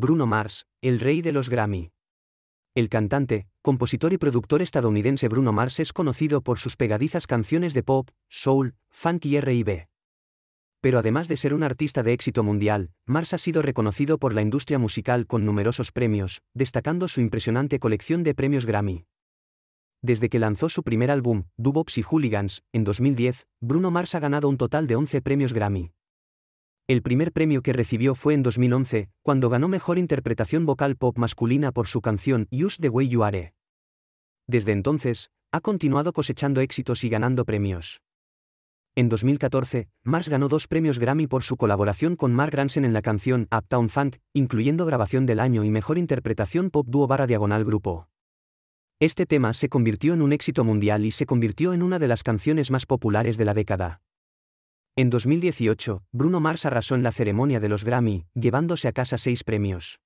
Bruno Mars, el rey de los Grammy. El cantante, compositor y productor estadounidense Bruno Mars es conocido por sus pegadizas canciones de pop, soul, funk y R&B. Pero además de ser un artista de éxito mundial, Mars ha sido reconocido por la industria musical con numerosos premios, destacando su impresionante colección de premios Grammy. Desde que lanzó su primer álbum, Dubops y Hooligans, en 2010, Bruno Mars ha ganado un total de 11 premios Grammy. El primer premio que recibió fue en 2011, cuando ganó Mejor Interpretación Vocal Pop Masculina por su canción Use the Way You Are. Desde entonces, ha continuado cosechando éxitos y ganando premios. En 2014, Mars ganó dos premios Grammy por su colaboración con Mark Ransen en la canción Uptown Funk, incluyendo Grabación del Año y Mejor Interpretación Pop Dúo Barra Diagonal Grupo. Este tema se convirtió en un éxito mundial y se convirtió en una de las canciones más populares de la década. En 2018, Bruno Mars arrasó en la ceremonia de los Grammy, llevándose a casa seis premios.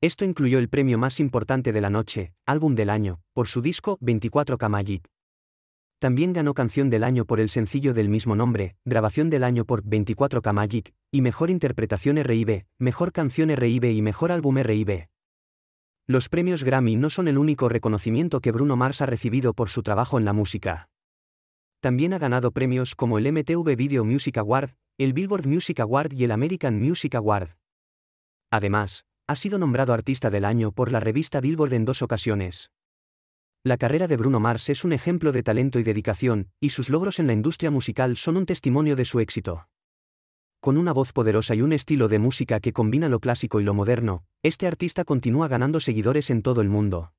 Esto incluyó el premio más importante de la noche, Álbum del Año, por su disco 24 K Magic. También ganó Canción del Año por el sencillo del mismo nombre, Grabación del Año por 24 K Magic, y Mejor Interpretación RIB, Mejor Canción RIB y Mejor Álbum RIB. Los premios Grammy no son el único reconocimiento que Bruno Mars ha recibido por su trabajo en la música. También ha ganado premios como el MTV Video Music Award, el Billboard Music Award y el American Music Award. Además, ha sido nombrado Artista del Año por la revista Billboard en dos ocasiones. La carrera de Bruno Mars es un ejemplo de talento y dedicación, y sus logros en la industria musical son un testimonio de su éxito. Con una voz poderosa y un estilo de música que combina lo clásico y lo moderno, este artista continúa ganando seguidores en todo el mundo.